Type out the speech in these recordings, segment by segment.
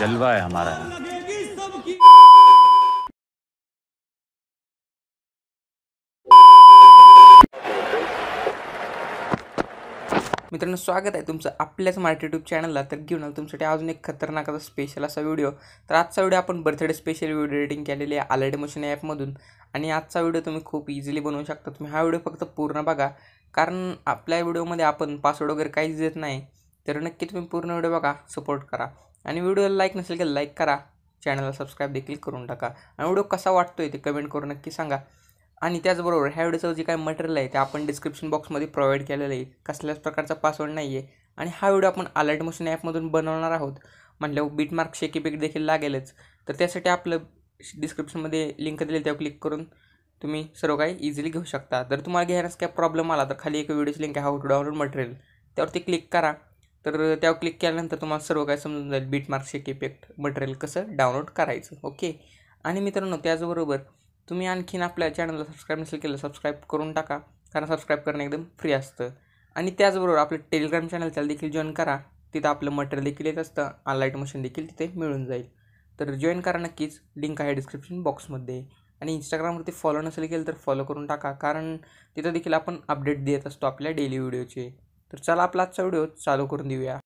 जलवा है हमारा मित्रांनो स्वागत आहे तुमचं आपल्याच मराठी युट्यूब चॅनलला तर घेऊन आलो तुमच्यासाठी अजून एक खतरनाक असा स्पेशल असा व्हिडिओ तर आजचा व्हिडिओ आपण बर्थडे स्पेशल व्हिडिओ एडिटिंग केलेली आहे अलर्ट मशीन ॲपमधून आणि आजचा व्हिडिओ तुम्ही खूप इझिली बनवू शकता तुम्ही हा व्हिडिओ फक्त पूर्ण बघा कारण आपल्या व्हिडिओमध्ये आपण पासवर्ड वगैरे काहीच देत नाही तर नक्की तुम्ही पूर्ण व्हिडिओ बघा सपोर्ट करा आणि व्हिडिओला लाईक नसेल की लाईक करा चॅनलला सबस्क्राईब देखील करून टाका आणि व्हिडिओ कसा वाटतो आहे ते कमेंट करून नक्की सांगा आणि त्याचबरोबर ह्या व्हिडिओचं जे काय मटेरियल आहे ते आपण डिस्क्रिप्शन बॉक्समध्ये प्रोव्हाइड केलेलं आहे कसल्याच प्रकारचा पासवर्ड नाही आहे आणि हा व्हिडिओ आपण अलर्ट मोशन ॲपमधून बनवणार आहोत म्हटल्यावर बीटमार्क शेकीपीक देखील लागेलच तर त्यासाठी आपलं डिस्क्रिप्शनमध्ये लिंक दिली त्यावर क्लिक करून तुम्ही सर्व काही इझिली घेऊ शकता जर तुम्हाला घेण्यास काय प्रॉब्लेम आला तर खाली एक व्हिडिओची लिंक आहे हाऊ टू डाउनलोड मटेरियल त्यावरती क्लिक करा तर त्यावर क्लिक केल्यानंतर तुम्हाला सर्व काय समजून जाईल बीट मार्कशेक इफेक्ट मटेरियल कसं डाउनलोड करायचं ओके आणि मित्रांनो त्याचबरोबर तुम्ही आणखीन आपल्या चॅनलला सबस्क्राईब नसेल केलं सबस्क्राईब करून टाका कारण सबस्क्राईब करणं एकदम फ्री असतं आणि त्याचबरोबर आपलं टेलिग्राम चॅनल त्याला देखील जॉईन करा तिथं आपलं मटेरियल देखील येत असतं लाईट मशीन देखील तिथे मिळून जाईल तर जॉईन करा नक्कीच लिंक आहे डिस्क्रिप्शन बॉक्समध्ये आणि इंस्टाग्रामवरती फॉलो नसेल केलं तर फॉलो करून टाका कारण तिथं देखील आपण अपडेट देत असतो आपल्या डेली व्हिडिओचे तर चला आपला आजचा व्हिडिओ चालू करून देऊया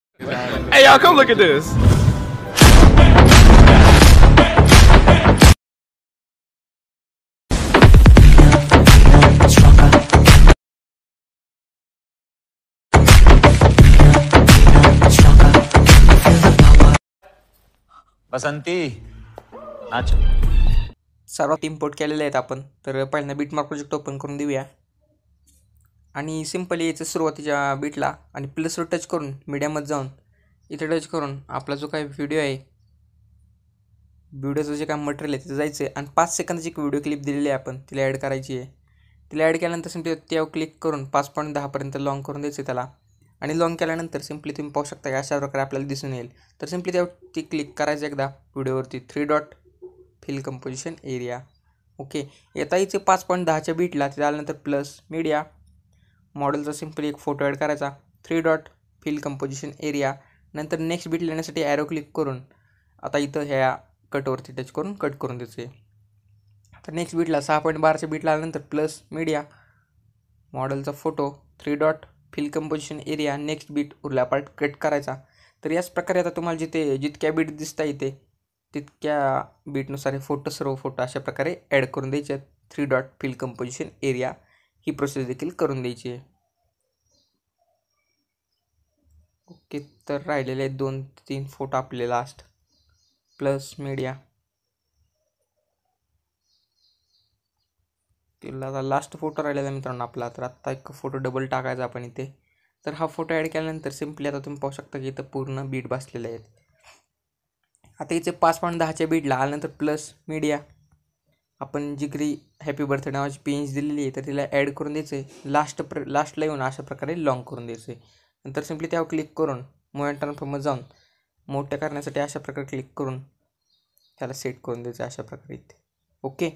बसंती सर्वात इम्पोर्ट केलेले आहेत आपण तर पहिल्यांदा मार्क प्रोजेक्ट ओपन करून देऊया आणि सिम्पली याचं सुरुवातीच्या बीटला आणि प्लसवर टच करून मीडियामध्ये जाऊन इथे टच करून आपला जो काही व्हिडिओ आहे व्हिडिओचं जे काय मटेरियल आहे तिथं जायचं आहे आणि पाच सेकंदाची एक व्हिडिओ क्लिप दिलेली आहे आपण तिला ॲड करायची आहे तिला ॲड केल्यानंतर सिम्पली त्यावर क्लिक करून पाच पॉईंट दहापर्यंत लॉन्ग करून द्यायचं आहे त्याला आणि लॉन्ग केल्यानंतर सिम्पली तुम्ही पाहू शकता की अशा प्रकारे आपल्याला दिसून येईल तर सिम्पली त्यावर ती क्लिक करायचं एकदा व्हिडिओवरती three dot fill composition area okay येता इथे पाच पॉईंट दहाच्या बीटला तिथे आल्यानंतर प्लस मीडिया मॉडेलचा सिम्पली एक फोटो ॲड करायचा three dot fill composition area नंतर नेक्स्ट बीट लिहिण्यासाठी ॲरो क्लिक करून आता इथं ह्या कटवरती टच करून कट करून द्यायचे तर नेक्स्ट बीटला सहा पॉईंट बाराच्या बीटला आल्यानंतर प्लस मीडिया मॉडेलचा photo three dot fill composition area next beat उरला पार्ट कट करायचा तर याच प्रकारे आता तुम्हाला जिथे जितक्या बीट दिसता येते तितक्या बीटनुसार हे फोटो सर्व फोटो अशा प्रकारे ॲड करून द्यायचे three dot fill composition area ही प्रोसेस देखील करून द्यायची आहे ओके तर राहिलेले आहेत दोन तीन फोटो आपले लास्ट प्लस मीडिया आता लास्ट फोटो राहिलेला मित्रांनो आपला तर आत्ता एक फोटो डबल टाकायचा आपण इथे तर हा फोटो ॲड केल्यानंतर सिम्पली आता तुम्ही पाहू शकता की इथं पूर्ण बीट बसलेले आहेत आता इथे पाच पॉईंट दहाच्या बीटला आल्यानंतर प्लस मीडिया आपण जी हॅपी बर्थडे नावाची पेंज दिलेली आहे तर तिला ॲड करून द्यायचं आहे लास्ट प्र लास्टला येऊन अशा प्रकारे लॉन्ग करून द्यायचं आहे नंतर सिम्पली त्यावर क्लिक करून मोठ्या ट्रान्सफॉर्मर जाऊन मोठ्या करण्यासाठी अशा प्रकारे क्लिक करून त्याला सेट करून द्यायचं आहे अशा प्रकारे इथे ओके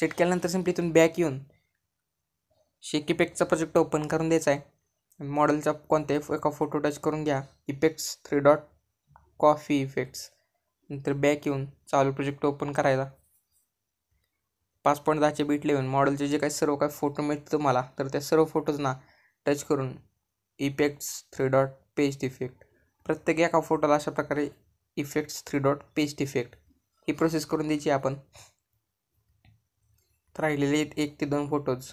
सेट केल्यानंतर सिम्पली इथून बॅक येऊन शेक इफेक्टचा प्रोजेक्ट ओपन करून द्यायचा आहे मॉडेलचा कोणत्याही एका फोटो टच करून घ्या effects three dot copy effects नंतर बॅक येऊन चालू प्रोजेक्ट ओपन करायचा पाच पॉईंट दहाच्या बीटला येऊन मॉडेलचे जे काही सर्व काही फोटो मिळते तुम्हाला तर त्या सर्व फोटोजना टच करून effects three dot paste effect प्रत्येक एका फोटोला अशा प्रकारे effects three dot paste effect ही प्रोसेस करून द्यायची आपण राहिलेले एक ते दोन फोटोज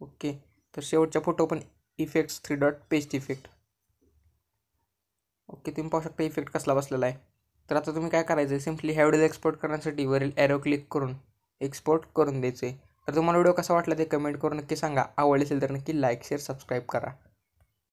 ओके तर शेवटच्या फोटो पण effects three dot paste effect okay तुम्ही पाहू शकता इफेक्ट कसला बसलेला आहे तर आता तुम्ही काय करायचं आहे सिम्पली ह्या व्हिडिओला एक्सपोर्ट करण्यासाठी वरील एरो क्लिक करून एक्सपोर्ट करून द्यायचे तर तुम्हाला व्हिडिओ कसा वाटला ते कमेंट करून नक्की सांगा आवडले असेल तर नक्की लाईक शेअर सबस्क्राईब करा